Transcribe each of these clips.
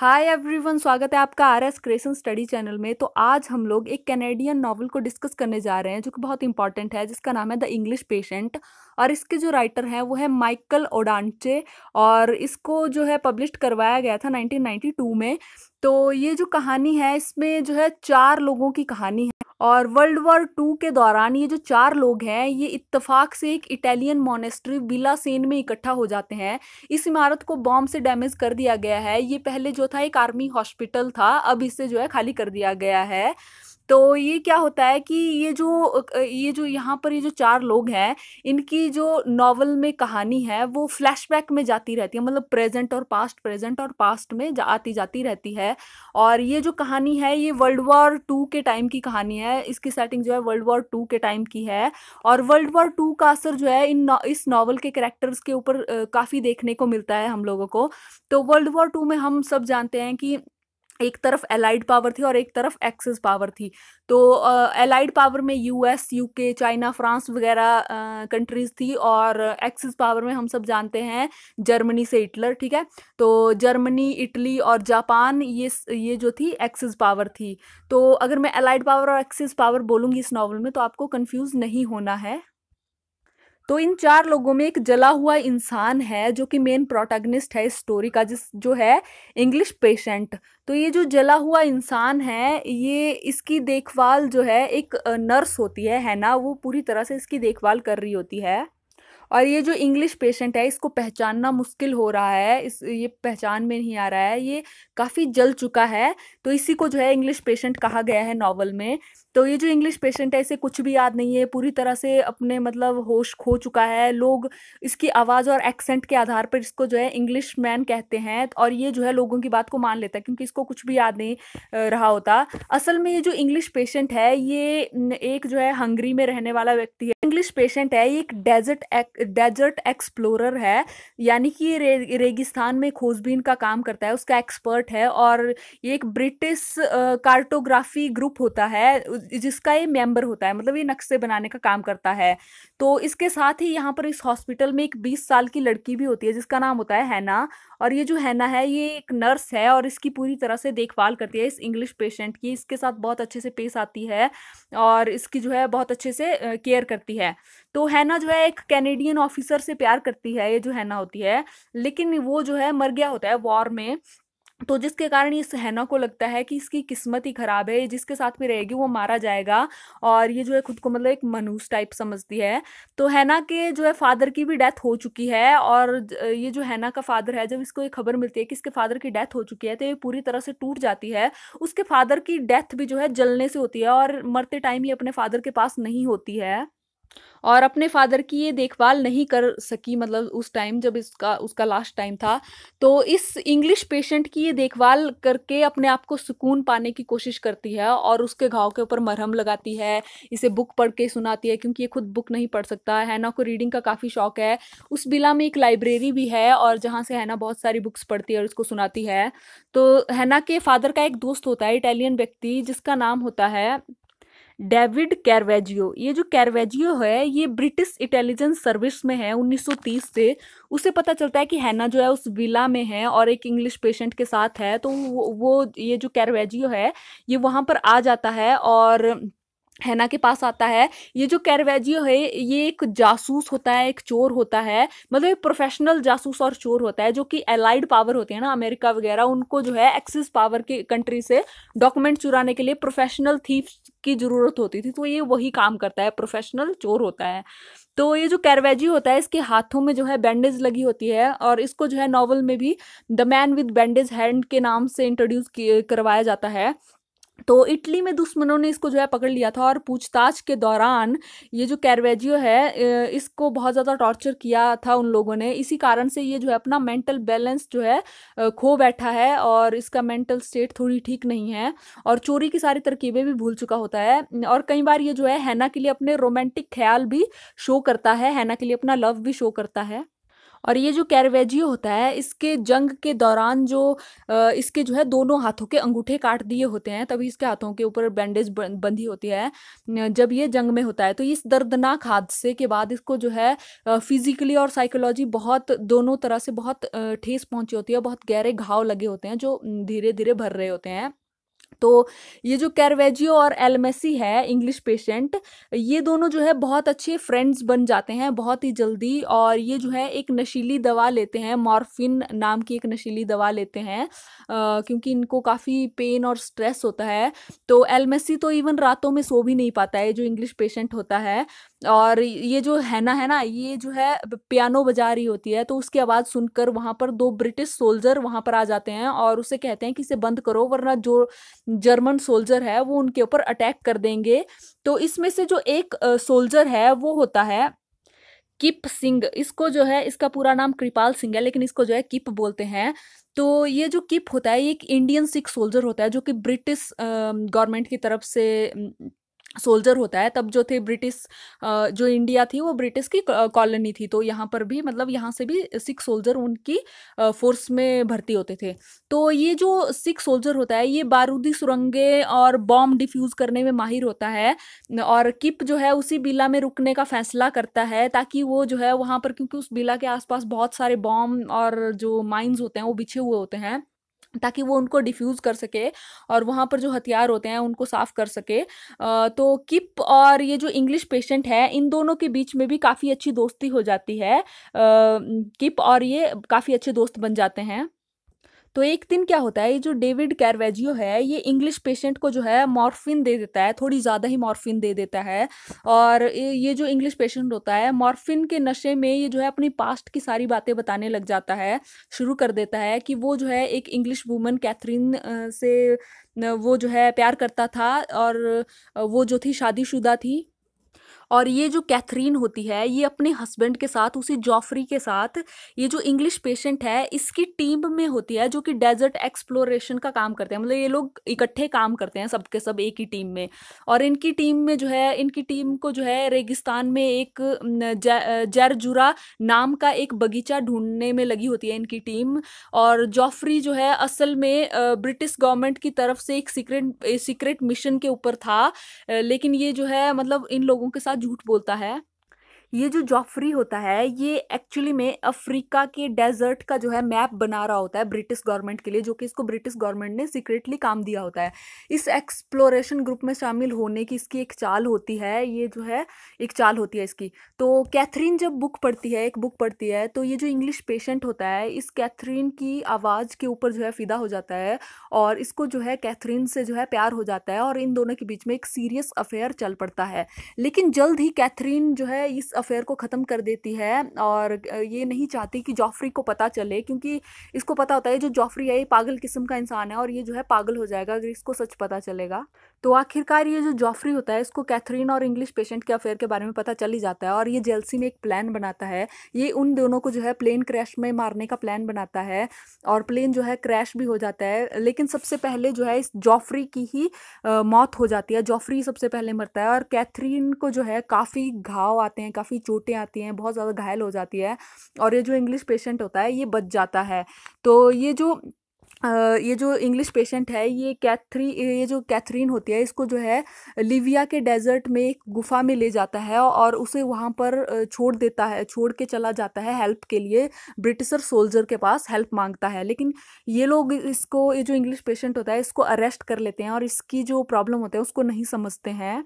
hi everyone स्वागत है आपका R S creation study channel में तो आज हम लोग एक कैनेडियन नॉवल को डिस्कस करने जा रहे हैं जो कि बहुत इंपॉर्टेंट है जिसका नाम है द इंग्लिश पेशेंट और इसके जो राइटर हैं वो है माइकल ओडांचे और इसको जो है पब्लिश करवाया गया था 1992 में तो ये जो कहानी है इसमें जो है चार लोगों की कहानी है और वर्ल्ड वॉर टू के दौरान ये जो चार लोग हैं ये इत्तेफाक से एक इटालियन मोनेस्ट्री विला सेन में इकट्ठा हो जाते हैं इस इमारत को बॉम्ब से डैमेज कर दिया गया है ये पहले जो था एक आर्मी हॉस्पिटल था अब इसे जो है खाली कर दिया गया है तो ये क्या होता है कि ये जो ये जो यहाँ पर ये जो चार लोग हैं इनकी जो नावल में कहानी है वो फ्लैशबैक में जाती रहती है मतलब प्रेजेंट और पास्ट प्रेजेंट और पास्ट में जा, आती जाती रहती है और ये जो कहानी है ये वर्ल्ड वॉर टू के टाइम की कहानी है इसकी सेटिंग जो है वर्ल्ड वॉर टू के टाइम की है और वर्ल्ड वॉर टू का असर जो है इन इस नावल के करेक्टर्स के ऊपर काफ़ी देखने को मिलता है हम लोगों को तो वर्ल्ड वॉर टू में हम सब जानते हैं कि एक तरफ एलाइड पावर थी और एक तरफ एक्सिस पावर थी तो एलाइड पावर में यूएस यूके चाइना फ्रांस वगैरह कंट्रीज थी और एक्सिस पावर में हम सब जानते हैं जर्मनी से हिटलर ठीक है तो जर्मनी इटली और जापान ये ये जो थी एक्सिस पावर थी तो अगर मैं एलाइड पावर और एक्सिस पावर बोलूँगी इस नावल में तो आपको कन्फ्यूज़ नहीं होना है तो इन चार लोगों में एक जला हुआ इंसान है जो कि मेन प्रोटैगनिस्ट है इस स्टोरी का जिस जो है इंग्लिश पेशेंट तो ये जो जला हुआ इंसान है ये इसकी देखभाल जो है एक नर्स होती है है ना वो पूरी तरह से इसकी देखभाल कर रही होती है और ये जो इंग्लिश पेशेंट है इसको पहचानना मुश्किल हो रहा है इस ये पहचान में नहीं आ रहा है ये काफ़ी जल चुका है तो इसी को जो है इंग्लिश पेशेंट कहा गया है नॉवल में तो ये जो इंग्लिश पेशेंट है इसे कुछ भी याद नहीं है पूरी तरह से अपने मतलब होश खो चुका है लोग इसकी आवाज़ और एक्सेंट के आधार पर इसको जो है इंग्लिश मैन कहते हैं और ये जो है लोगों की बात को मान लेता है क्योंकि इसको कुछ भी याद नहीं रहा होता असल में ये जो इंग्लिश पेशेंट है ये एक जो है हंगरी में रहने वाला व्यक्ति है इंग्लिश पेशेंट है ये एक डेजर्ट एक, डेजर्ट एक्सप्लोरर है यानी कि ये रे, रेगिस्तान में खोजबीन का काम करता है उसका एक्सपर्ट है और ये एक ब्रिट ब्रिटिश कार्टोग्राफी ग्रुप होता है जिसका ये मेंबर होता है मतलब ये नक्शे बनाने का काम करता है तो इसके साथ ही यहाँ पर इस हॉस्पिटल में एक बीस साल की लड़की भी होती है जिसका नाम होता है हैना और ये जो हैना है ये एक नर्स है और इसकी पूरी तरह से देखभाल करती है इस इंग्लिश पेशेंट की इसके साथ बहुत अच्छे से पेश आती है और इसकी जो है बहुत अच्छे से केयर करती है तो हैना जो है एक कैनेडियन ऑफिसर से प्यार करती है ये जो हैना होती है लेकिन वो जो है मर गया होता है वॉर में तो जिसके कारण ये हैना को लगता है कि इसकी किस्मत ही ख़राब है जिसके साथ में रहेगी वो मारा जाएगा और ये जो है खुद को मतलब एक मनूस टाइप समझती है तो हैना के जो है फादर की भी डेथ हो चुकी है और ये जो हैना का फादर है जब इसको ये खबर मिलती है कि इसके फादर की डेथ हो चुकी है तो ये पूरी तरह से टूट जाती है उसके फादर की डेथ भी जो है जलने से होती है और मरते टाइम ही अपने फादर के पास नहीं होती है और अपने फादर की ये देखभाल नहीं कर सकी मतलब उस टाइम जब इसका उसका लास्ट टाइम था तो इस इंग्लिश पेशेंट की ये देखभाल करके अपने आप को सुकून पाने की कोशिश करती है और उसके घाव के ऊपर मरहम लगाती है इसे बुक पढ़ के सुनाती है क्योंकि ये खुद बुक नहीं पढ़ सकता हैना को रीडिंग का काफ़ी शौक है उस बिला में एक लाइब्रेरी भी है और जहाँ से हैना बहुत सारी बुक्स पढ़ती है और उसको सुनाती है तो हैना के फादर का एक दोस्त होता है इटालियन व्यक्ति जिसका नाम होता है डेविड कैरवेजियो ये जो कैरवेजियो है ये ब्रिटिश इंटेलिजेंस सर्विस में है 1930 से उसे पता चलता है कि हैना जो है उस विला में है और एक इंग्लिश पेशेंट के साथ है तो वो, वो ये जो कैरवेजियो है ये वहाँ पर आ जाता है और हैना के पास आता है ये जो कैरवेजियो है ये एक जासूस होता है एक चोर होता है मतलब एक प्रोफेशनल जासूस और चोर होता है जो कि एलाइड पावर होती है ना अमेरिका वगैरह उनको जो है एक्सिस पावर की कंट्री से डॉक्यूमेंट चुराने के लिए प्रोफेशनल थीफ की ज़रूरत होती थी तो ये वही काम करता है प्रोफेशनल चोर होता है तो ये जो कैरवेजी होता है इसके हाथों में जो है बैंडेज लगी होती है और इसको जो है नॉवल में भी the man with bandage hand के नाम से इंट्रोड्यूस करवाया जाता है तो इटली में दुश्मनों ने इसको जो है पकड़ लिया था और पूछताछ के दौरान ये जो कैरवेजियो है इसको बहुत ज़्यादा टॉर्चर किया था उन लोगों ने इसी कारण से ये जो है अपना मेंटल बैलेंस जो है खो बैठा है और इसका मेंटल स्टेट थोड़ी ठीक नहीं है और चोरी की सारी तरकीबें भी भूल चुका होता है और कई बार ये जो है हैना के लिए अपने रोमांटिक ख्याल भी शो करता है हैना के लिए अपना लव भी शो करता है और ये जो कैरवेजियो होता है इसके जंग के दौरान जो इसके जो है दोनों हाथों के अंगूठे काट दिए होते हैं तभी इसके हाथों के ऊपर बैंडेज बंधी होती है जब ये जंग में होता है तो इस दर्दनाक हादसे के बाद इसको जो है फिजिकली और साइकोलॉजी बहुत दोनों तरह से बहुत ठेस पहुंची होती है बहुत गहरे घाव लगे होते हैं जो धीरे धीरे भर रहे होते हैं तो ये जो कैरवेजियो और एलमेसी है इंग्लिश पेशेंट ये दोनों जो है बहुत अच्छे फ्रेंड्स बन जाते हैं बहुत ही जल्दी और ये जो है एक नशीली दवा लेते हैं मॉर्फिन नाम की एक नशीली दवा लेते हैं आ, क्योंकि इनको काफ़ी पेन और स्ट्रेस होता है तो एलमेसी तो इवन रातों में सो भी नहीं पाता है जो इंग्लिश पेशेंट होता है और ये जो है ना है ना ये जो है पियानो बजा रही होती है तो उसकी आवाज़ सुनकर वहाँ पर दो ब्रिटिश सोल्जर वहाँ पर आ जाते हैं और उसे कहते हैं कि इसे बंद करो वरना जो जर्मन सोल्जर है वो उनके ऊपर अटैक कर देंगे तो इसमें से जो एक सोल्जर है वो होता है किप सिंह इसको जो है इसका पूरा नाम कृपाल सिंह है लेकिन इसको जो है किप बोलते हैं तो ये जो किप होता है ये एक इंडियन सिख सोल्जर होता है जो कि ब्रिटिश गवर्नमेंट की तरफ से सोल्जर होता है तब जो थे ब्रिटिश जो इंडिया थी वो ब्रिटिश की कॉलोनी थी तो यहाँ पर भी मतलब यहाँ से भी सिख सोल्जर उनकी फोर्स में भर्ती होते थे तो ये जो सिख सोल्जर होता है ये बारूदी सुरंगे और बॉम्ब डिफ्यूज़ करने में माहिर होता है और किप जो है उसी बिला में रुकने का फैसला करता है ताकि वो जो है वहाँ पर क्योंकि उस बिला के आसपास बहुत सारे बॉम्ब और जो माइंस होते हैं वो बिछे हुए होते हैं ताकि वो उनको डिफ्यूज़ कर सके और वहाँ पर जो हथियार होते हैं उनको साफ़ कर सके तो किप और ये जो इंग्लिश पेशेंट है इन दोनों के बीच में भी काफ़ी अच्छी दोस्ती हो जाती है किप और ये काफ़ी अच्छे दोस्त बन जाते हैं तो एक दिन क्या होता है ये जो डेविड कैरवेजियो है ये इंग्लिश पेशेंट को जो है मॉर्फिन दे देता है थोड़ी ज़्यादा ही मॉर्फिन दे देता है और ये जो इंग्लिश पेशेंट होता है मॉर्फिन के नशे में ये जो है अपनी पास्ट की सारी बातें बताने लग जाता है शुरू कर देता है कि वो जो है एक इंग्लिश वूमन कैथरीन से वो जो है प्यार करता था और वो जो थी शादीशुदा थी और ये जो कैथरीन होती है ये अपने हस्बैंड के साथ उसी जॉफरी के साथ ये जो इंग्लिश पेशेंट है इसकी टीम में होती है जो कि डेजर्ट एक्सप्लोरेशन का काम करते हैं मतलब ये लोग इकट्ठे काम करते हैं सबके सब एक ही टीम में और इनकी टीम में जो है इनकी टीम को जो है रेगिस्तान में एक जरजुरा नाम का एक बगीचा ढूंढने में लगी होती है इनकी टीम और जॉफरी जो है असल में ब्रिटिश गवर्नमेंट की तरफ से एक सीक्रेट सीक्रेट मिशन के ऊपर था लेकिन ये जो है मतलब इन लोगों के साथ झूठ बोलता है ये जो जॉफरी होता है ये एक्चुअली में अफ्रीका के डेजर्ट का जो है मैप बना रहा होता है ब्रिटिश गवर्नमेंट के लिए जो कि इसको ब्रिटिश गवर्नमेंट ने सीक्रेटली काम दिया होता है इस एक्सप्लोरेशन ग्रुप में शामिल होने की इसकी एक चाल होती है ये जो है एक चाल होती है इसकी तो कैथरीन जब बुक पढ़ती है एक बुक पढ़ती है तो ये जो इंग्लिश पेशेंट होता है इस कैथरीन की आवाज़ के ऊपर जो है फ़िदा हो जाता है और इसको जो है कैथरीन से जो है प्यार हो जाता है और इन दोनों के बीच में एक सीरियस अफेयर चल पड़ता है लेकिन जल्द ही कैथरीन जो है इस अफेयर को ख़त्म कर देती है और ये नहीं चाहती कि जॉफरी को पता चले क्योंकि इसको पता होता है जो जॉफरी है ये पागल किस्म का इंसान है और ये जो है पागल हो जाएगा अगर इसको सच पता चलेगा तो आखिरकार ये जो जॉफरी होता है इसको कैथरीन और इंग्लिश पेशेंट के अफेयर के बारे में पता चल ही जाता है और ये जेलसी में एक प्लान बनाता है ये उन दोनों को जो है प्लेन क्रैश में मारने का प्लान बनाता है और प्लेन जो है क्रैश भी हो जाता है लेकिन सबसे पहले जो है इस जॉफरी की ही आ, मौत हो जाती है जॉफरी सबसे पहले मरता है और कैथरीन को जो है काफ़ी घाव आते हैं काफ़ी चोटें आती हैं बहुत ज़्यादा घायल हो जाती है और ये जो इंग्लिश पेशेंट होता है ये बच जाता है तो ये जो ये जो इंग्लिश पेशेंट है ये कैथरी ये जो कैथरीन होती है इसको जो है लिविया के डेजर्ट में एक गुफा में ले जाता है और उसे वहाँ पर छोड़ देता है छोड़ के चला जाता है हेल्प के लिए ब्रिटिशर सोल्जर के पास हेल्प मांगता है लेकिन ये लोग इसको ये जो इंग्लिश पेशेंट होता है इसको अरेस्ट कर लेते हैं और इसकी जो प्रॉब्लम होता है उसको नहीं समझते हैं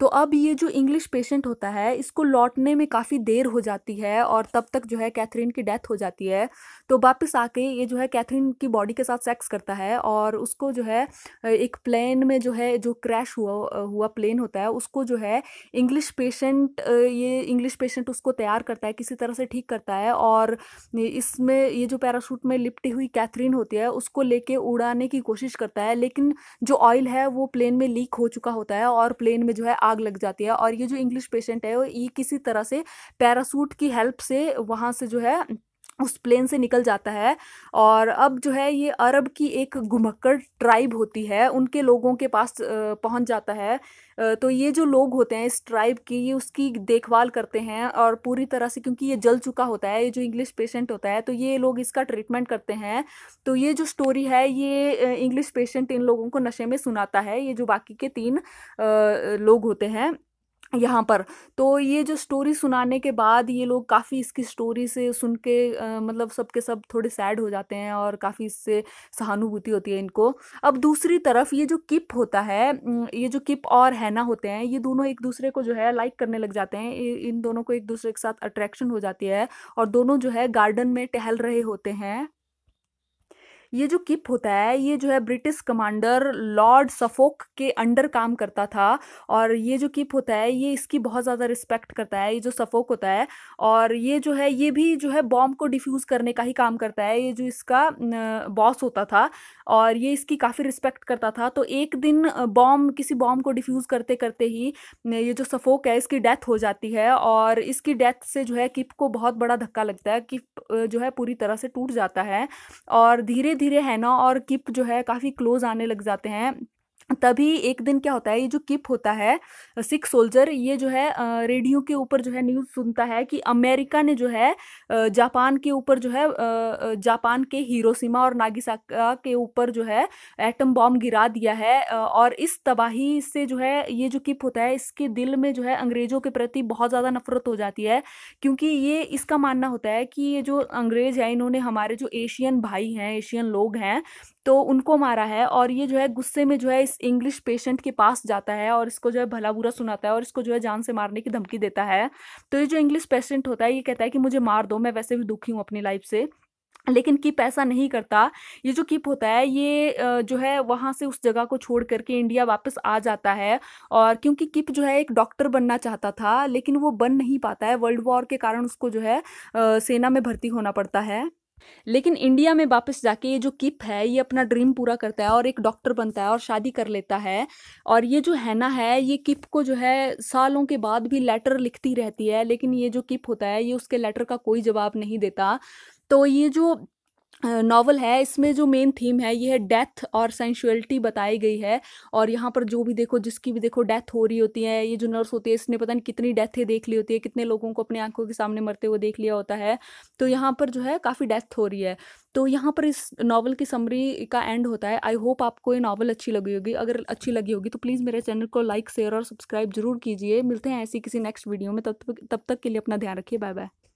तो अब ये जो इंग्लिश पेशेंट होता है इसको लौटने में काफ़ी देर हो जाती है और तब तक जो है कैथरीन की डेथ हो जाती है तो वापस आके ये जो है कैथरीन की बॉडी के साथ सेक्स करता है और उसको जो है एक प्लेन में जो है जो क्रैश हुआ हुआ प्लेन होता है उसको जो है इंग्लिश पेशेंट ये इंग्लिश पेशेंट उसको तैयार करता है किसी तरह से ठीक करता है और इसमें ये जो पैराशूट में लिपटी हुई कैथरीन होती है उसको लेके उड़ाने की कोशिश करता है लेकिन जो ऑयल है वो प्लेन में लीक हो चुका होता है और प्लेन में जो है आग लग जाती है और ये जो इंग्लिश पेशेंट है ये किसी तरह से पैरासूट की हेल्प से वहाँ से जो है उस प्लेन से निकल जाता है और अब जो है ये अरब की एक घुमक्कड़ ट्राइब होती है उनके लोगों के पास पहुंच जाता है तो ये जो लोग होते हैं इस ट्राइब की ये उसकी देखभाल करते हैं और पूरी तरह से क्योंकि ये जल चुका होता है ये जो इंग्लिश पेशेंट होता है तो ये लोग इसका ट्रीटमेंट करते हैं तो ये जो स्टोरी है ये इंग्लिश पेशेंट इन लोगों को नशे में सुनाता है ये जो बाकी के तीन लोग होते हैं यहाँ पर तो ये जो स्टोरी सुनाने के बाद ये लोग काफ़ी इसकी स्टोरी से सुन के आ, मतलब सब के सब थोड़े सैड हो जाते हैं और काफ़ी इससे सहानुभूति होती है इनको अब दूसरी तरफ ये जो किप होता है ये जो किप और हैना होते हैं ये दोनों एक दूसरे को जो है लाइक करने लग जाते हैं इन दोनों को एक दूसरे के साथ अट्रैक्शन हो जाती है और दोनों जो है गार्डन में टहल रहे होते हैं ये जो किप होता है ये जो है ब्रिटिश कमांडर लॉर्ड सफोक के अंडर काम करता था और ये जो किप होता है ये इसकी बहुत ज़्यादा रिस्पेक्ट करता है ये जो सफोक होता है और ये जो है ये भी जो है बॉम्ब को डिफ्यूज़ करने का ही काम करता है ये जो इसका बॉस होता था और ये इसकी काफ़ी रिस्पेक्ट करता था तो एक दिन बॉम्ब किसी बॉम्ब को डिफ्यूज़ करते करते ही ये जो सफोक है इसकी डेथ हो जाती है और इसकी डेथ से जो है किप को बहुत बड़ा धक्का लगता है किप जो है पूरी तरह से टूट जाता है और धीरे धीरे हैना और किप जो है काफ़ी क्लोज आने लग जाते हैं तभी एक दिन क्या होता है ये जो किप होता है सिख सोल्जर ये जो है रेडियो के ऊपर जो है न्यूज़ सुनता है कि अमेरिका ने जो है जापान के ऊपर जो है जापान के हिरोशिमा और नागिसाका के ऊपर जो है एटम बॉम्ब गिरा दिया है और इस तबाही से जो है ये जो किप होता है इसके दिल में जो है अंग्रेज़ों के प्रति बहुत ज़्यादा नफरत हो जाती है क्योंकि ये इसका मानना होता है कि ये जो अंग्रेज़ हैं इन्होंने हमारे जो एशियन भाई हैं एशियन लोग हैं तो उनको मारा है और ये जो है गुस्से में जो है इस इंग्लिश पेशेंट के पास जाता है और इसको जो है भला बुरा सुनाता है और इसको जो है जान से मारने की धमकी देता है तो ये जो इंग्लिश पेशेंट होता है ये कहता है कि मुझे मार दो मैं वैसे भी दुखी हूँ अपनी लाइफ से लेकिन किप ऐसा नहीं करता ये जो किप होता है ये जो है वहाँ से उस जगह को छोड़ करके इंडिया वापस आ जाता है और क्योंकि किप जो है एक डॉक्टर बनना चाहता था लेकिन वो बन नहीं पाता है वर्ल्ड वॉर के कारण उसको जो है सेना में भर्ती होना पड़ता है लेकिन इंडिया में वापस जाके ये जो किप है ये अपना ड्रीम पूरा करता है और एक डॉक्टर बनता है और शादी कर लेता है और ये जो हैना है ये किप को जो है सालों के बाद भी लेटर लिखती रहती है लेकिन ये जो किप होता है ये उसके लेटर का कोई जवाब नहीं देता तो ये जो नावल है इसमें जो मेन थीम है ये है डेथ और सेंशुअलिटी बताई गई है और यहाँ पर जो भी देखो जिसकी भी देखो डेथ हो रही होती है ये जो नर्स होती है इसने पता नहीं कितनी डेथें देख ली होती है कितने लोगों को अपनी आंखों के सामने मरते हुए देख लिया होता है तो यहाँ पर जो है काफ़ी डेथ हो रही है तो यहाँ पर इस नावल की समरी का एंड होता है आई होप आपको ये नावल अच्छी लगी होगी अगर अच्छी लगी होगी तो प्लीज़ मेरे चैनल को लाइक शेयर और सब्सक्राइब जरूर कीजिए मिलते हैं ऐसी किसी नेक्स्ट वीडियो में तब तक के लिए अपना ध्यान रखिए बाय बाय